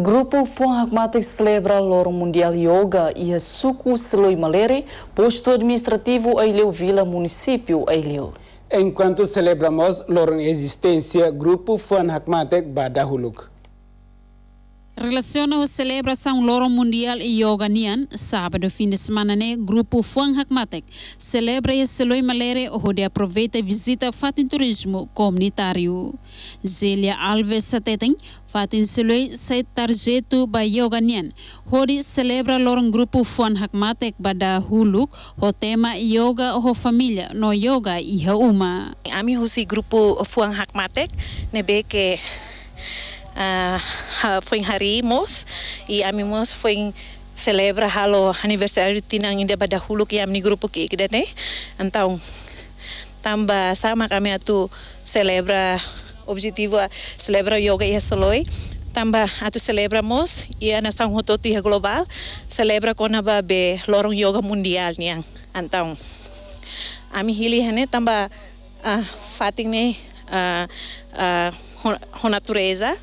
Grupo Fon Hakmatik celebra Loro Mundial Yoga e a Suku Seloi Malere, posto administrativo Aileu Vila, município Aileu. Enquanto celebramos Loro existência, Grupo Fon Hakmatik Badahuluk. celebra San Loro Mundial e Yoganian, sábado fim de semana, né? Grupo Fuan Hakmatek celebra e seloi malere de aproveita visita fatin turismo comunitário. Zélia Alves Satetem, fatin seloi sai tarjeto ba Yoganian, hodi celebra Loro Grupo Fuan Hakmatek bada huluk, o tema yoga o familia no yoga e uma. Ami husi Grupo Fuan Hakmatek, Nebeke uh, foi harimos e amimos foi celebra halo aniversário tinang inda pada hulu ki amni grupo ki kita ne antau tambah sama kami atu celebra objetivo celebra yoga e soloi tamba atu mos ia na sang hototu ia global celebra kona ba be lorong yoga mundial niang antau ami hili hane tambah ah, uh, fating ne uh, uh, ho natureza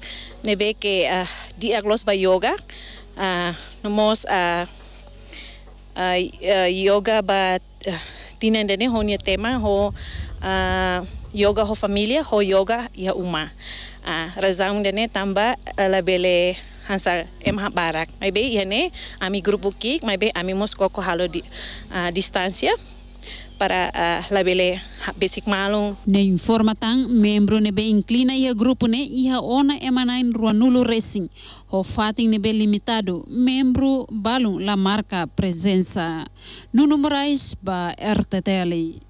nebe que uh, diaglos ba yoga uh, nomos uh, uh, uh yoga ba uh, tinen dene ho ni tema ho uh, yoga ho familia ho yoga ya uma uh, rezam dene tamba uh, labele hansa em barak mai be yane ami grupo kik mai be ami mos koko halo di uh, distancia para uh, ah, labele besik malong. Ne informa tang membro ne be inclina ia grupo ne iha ona emanain ruanulo racing. Ho fatin ne be limitado membro balung la marca presença. Nuno Moraes ba RTTL.